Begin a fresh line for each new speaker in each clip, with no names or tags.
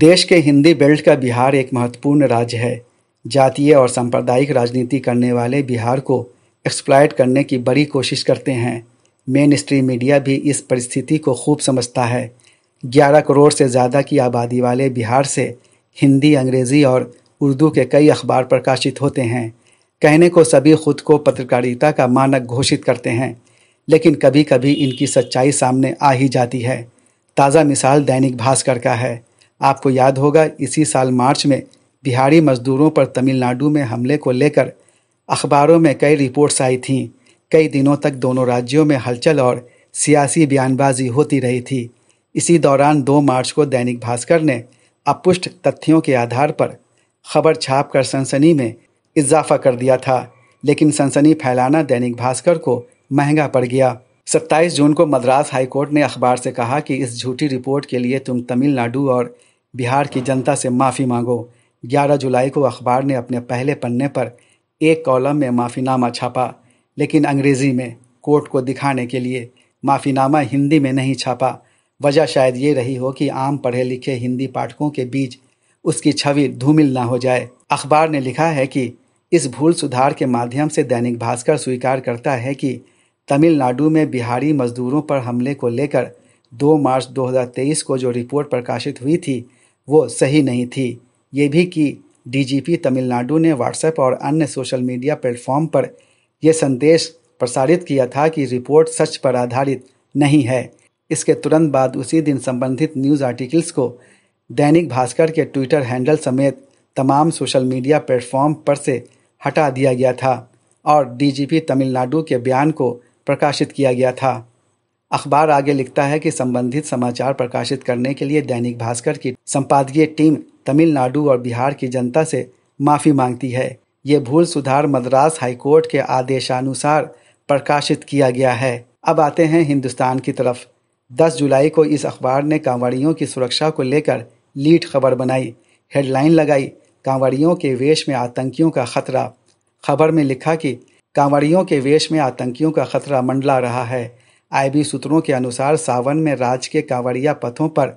देश के हिंदी बेल्ट का बिहार एक महत्वपूर्ण राज्य है जातीय और सांप्रदायिक राजनीति करने वाले बिहार को एक्सप्लाइट करने की बड़ी कोशिश करते हैं मेन स्ट्रीम मीडिया भी इस परिस्थिति को खूब समझता है 11 करोड़ से ज़्यादा की आबादी वाले बिहार से हिंदी अंग्रेज़ी और उर्दू के कई अखबार प्रकाशित होते हैं कहने को सभी खुद को पत्रकारिता का मानक घोषित करते हैं लेकिन कभी कभी इनकी सच्चाई सामने आ ही जाती है ताज़ा मिसाल दैनिक भास्कर का है आपको याद होगा इसी साल मार्च में बिहारी मजदूरों पर तमिलनाडु में हमले को लेकर अखबारों में कई रिपोर्ट्स आई थीं कई दिनों तक दोनों राज्यों में हलचल और सियासी बयानबाजी होती रही थी इसी दौरान 2 मार्च को दैनिक भास्कर ने अपुष्ट तथ्यों के आधार पर खबर छाप कर सनसनी में इजाफा कर दिया था लेकिन सनसनी फैलाना दैनिक भास्कर को महंगा पड़ गया 27 जून को मद्रास हाईकोर्ट ने अखबार से कहा कि इस झूठी रिपोर्ट के लिए तुम तमिलनाडु और बिहार की जनता से माफ़ी मांगो 11 जुलाई को अखबार ने अपने पहले पन्ने पर एक कॉलम में माफ़ीनामा छापा लेकिन अंग्रेज़ी में कोर्ट को दिखाने के लिए माफ़ीनामा हिंदी में नहीं छापा वजह शायद ये रही हो कि आम पढ़े लिखे हिंदी पाठकों के बीच उसकी छवि धूमिल ना हो जाए अखबार ने लिखा है कि इस भूल सुधार के माध्यम से दैनिक भास्कर स्वीकार करता है कि तमिलनाडु में बिहारी मजदूरों पर हमले को लेकर 2 मार्च 2023 को जो रिपोर्ट प्रकाशित हुई थी वो सही नहीं थी ये भी कि डीजीपी तमिलनाडु ने व्हाट्सएप और अन्य सोशल मीडिया प्लेटफॉर्म पर यह संदेश प्रसारित किया था कि रिपोर्ट सच पर आधारित नहीं है इसके तुरंत बाद उसी दिन संबंधित न्यूज़ आर्टिकल्स को दैनिक भास्कर के ट्विटर हैंडल समेत तमाम सोशल मीडिया प्लेटफॉर्म पर से हटा दिया गया था और डीजीपी तमिलनाडु के बयान को प्रकाशित किया गया था अखबार आगे लिखता है कि संबंधित समाचार प्रकाशित करने के लिए दैनिक भास्कर की संपादकीय टीम तमिलनाडु और बिहार की जनता से माफ़ी मांगती है ये भूल सुधार मद्रास हाईकोर्ट के आदेशानुसार प्रकाशित किया गया है अब आते हैं हिंदुस्तान की तरफ 10 जुलाई को इस अखबार ने कांवड़ियों की सुरक्षा को लेकर लीड खबर बनाई हेडलाइन लगाई कांवड़ियों के वेश में आतंकियों का खतरा खबर में लिखा कि कांवड़ियों के वेश में आतंकियों का खतरा मंडला रहा है आईबी सूत्रों के अनुसार सावन में राज्य के कांवड़िया पथों पर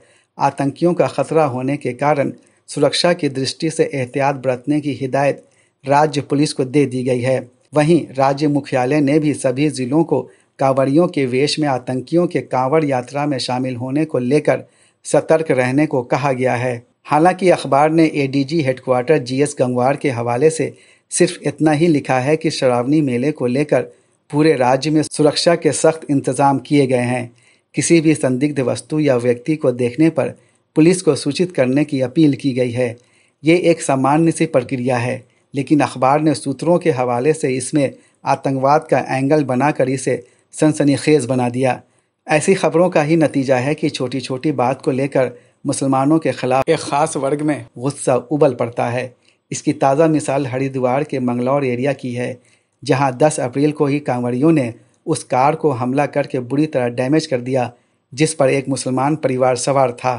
आतंकियों का खतरा होने के कारण सुरक्षा की दृष्टि से एहतियात बरतने की हिदायत राज्य पुलिस को दे दी गई है वहीं राज्य मुख्यालय ने भी सभी जिलों को कांवड़ियों के वेश में आतंकियों के कांवड़ यात्रा में शामिल होने को लेकर सतर्क रहने को कहा गया है हालांकि अखबार ने एडीजी हेडक्वार्टर जीएस गंगवार के हवाले से सिर्फ इतना ही लिखा है कि शरावनी मेले को लेकर पूरे राज्य में सुरक्षा के सख्त इंतजाम किए गए हैं किसी भी संदिग्ध वस्तु या व्यक्ति को देखने पर पुलिस को सूचित करने की अपील की गई है ये एक सामान्य सी प्रक्रिया है लेकिन अखबार ने सूत्रों के हवाले से इसमें आतंकवाद का एंगल बनाकर इसे सनसनीखेज बना दिया ऐसी खबरों का ही नतीजा है कि छोटी छोटी बात को लेकर मुसलमानों के खिलाफ एक खास वर्ग में गुस्सा उबल पड़ता है इसकी ताज़ा मिसाल हरिद्वार के मंगलौर एरिया की है जहां 10 अप्रैल को ही कांवड़ियों ने उस कार को हमला करके बुरी तरह डैमेज कर दिया जिस पर एक मुसलमान परिवार सवार था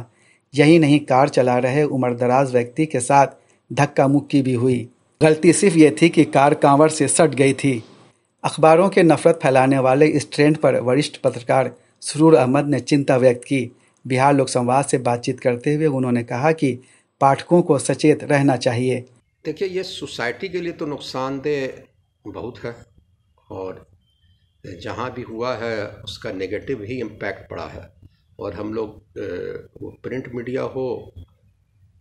यही नहीं कार चला रहे उम्रदराज व्यक्ति के साथ धक्का मुक्की भी हुई गलती सिर्फ ये थी कि कार कांवड़ से सट गई थी अखबारों के नफरत फैलाने वाले इस ट्रेंड पर वरिष्ठ पत्रकार सुरूर अहमद ने चिंता व्यक्त की बिहार लोक संवाद से बातचीत करते हुए उन्होंने कहा कि पाठकों को सचेत रहना चाहिए
देखिए ये सोसाइटी के लिए तो नुकसानदेह बहुत है और जहाँ भी हुआ है उसका नेगेटिव ही इम्पैक्ट पड़ा है और हम लोग वो प्रिंट मीडिया हो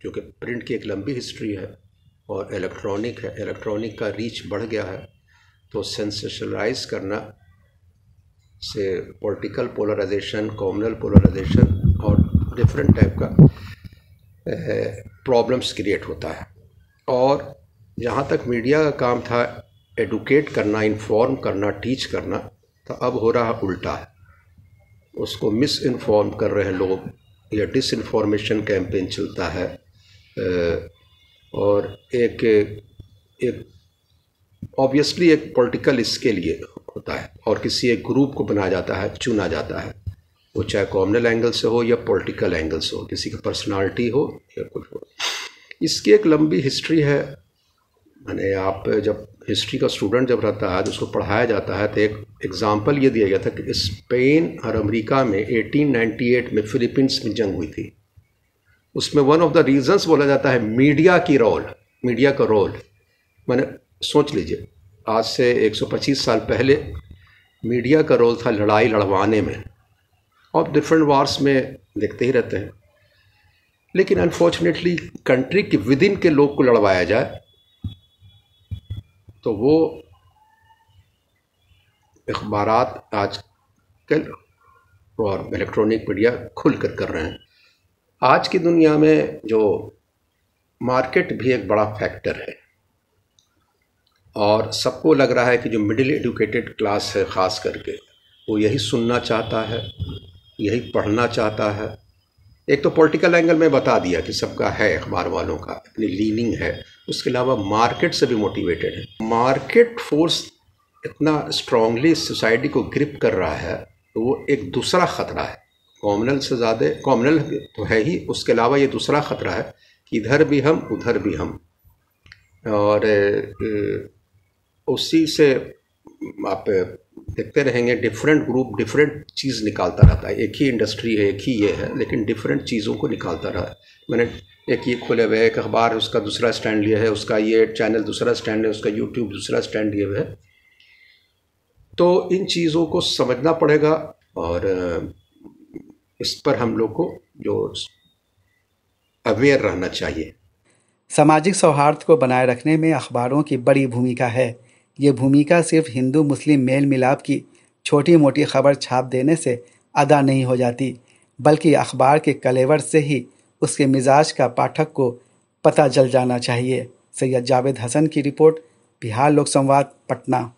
जो कि प्रिंट की एक लंबी हिस्ट्री है और इलेक्ट्रॉनिक है इलेक्ट्रॉनिक का रीच बढ़ गया है तो सेंसेशलाइज करना से पॉलिटिकल पोलराइजेशन कॉमनल पोलराइजेशन और डिफरेंट टाइप का प्रॉब्लम्स क्रिएट होता है और जहाँ तक मीडिया का काम था एडुकेट करना इन्फॉर्म करना टीच करना तो अब हो रहा उल्टा है उसको मिस इन्फॉर्म कर रहे हैं लोग या डिस इन्फॉर्मेशन कैंपेन चलता है और एक एक ऑब्वियसली एक पॉलिटिकल इसके लिए होता है और किसी एक ग्रुप को बनाया जाता है चुना जाता है वो चाहे कॉमनल एंगल से हो या पॉलिटिकल एंगल से हो किसी की पर्सनालिटी हो या कुछ हो इसकी एक लंबी हिस्ट्री है मैंने आप जब हिस्ट्री का स्टूडेंट जब रहता है तो उसको पढ़ाया जाता है तो एक एग्ज़ाम्पल ये दिया गया था कि स्पेन और अमेरिका में 1898 में फिलीपींस में जंग हुई थी उसमें वन ऑफ द रीजंस बोला जाता है मीडिया की रोल मीडिया का रोल मैंने सोच लीजिए आज से 125 साल पहले मीडिया का रोल था लड़ाई लड़वाने में और डिफरेंट वार्स में देखते ही रहते हैं लेकिन अनफॉर्चुनेटली कंट्री के विद इन के लोग को लड़वाया जाए तो वो अखबार आज कल और इलेक्ट्रॉनिक मीडिया खुल कर कर रहे हैं आज की दुनिया में जो मार्केट भी एक बड़ा फैक्टर है और सबको लग रहा है कि जो मिडिल एजुकेटेड क्लास है ख़ास करके वो यही सुनना चाहता है यही पढ़ना चाहता है एक तो पॉलिटिकल एंगल में बता दिया कि सबका है अखबार वालों का अपनी लीनिंग है उसके अलावा मार्केट से भी मोटिवेटेड है मार्केट फोर्स इतना स्ट्रांगली सोसाइटी को ग्रिप कर रहा है तो वो एक दूसरा ख़तरा है कॉमनल से ज़्यादा कॉमनल तो है ही उसके अलावा ये दूसरा ख़तरा है कि इधर भी हम उधर भी हम और उसी से आप देखते रहेंगे डिफरेंट ग्रुप डिफरेंट चीज़ निकालता रहता है एक ही इंडस्ट्री है एक ही ये है लेकिन डिफरेंट चीज़ों को निकालता रहा है मैंने एक ये खोले हुए एक अखबार है उसका दूसरा स्टैंड लिया है उसका ये चैनल दूसरा स्टैंड है उसका यूट्यूब दूसरा स्टैंड लिए हुए है तो इन चीज़ों को समझना पड़ेगा और इस पर हम लोग को जो अवेयर रहना चाहिए
सामाजिक सौहार्द को बनाए रखने में अखबारों की बड़ी भूमिका है ये भूमिका सिर्फ हिंदू मुस्लिम मेल मिलाप की छोटी मोटी खबर छाप देने से अदा नहीं हो जाती बल्कि अखबार के कलेवर से ही उसके मिजाज का पाठक को पता चल जाना चाहिए सैयद जावेद हसन की रिपोर्ट बिहार लोक संवाद पटना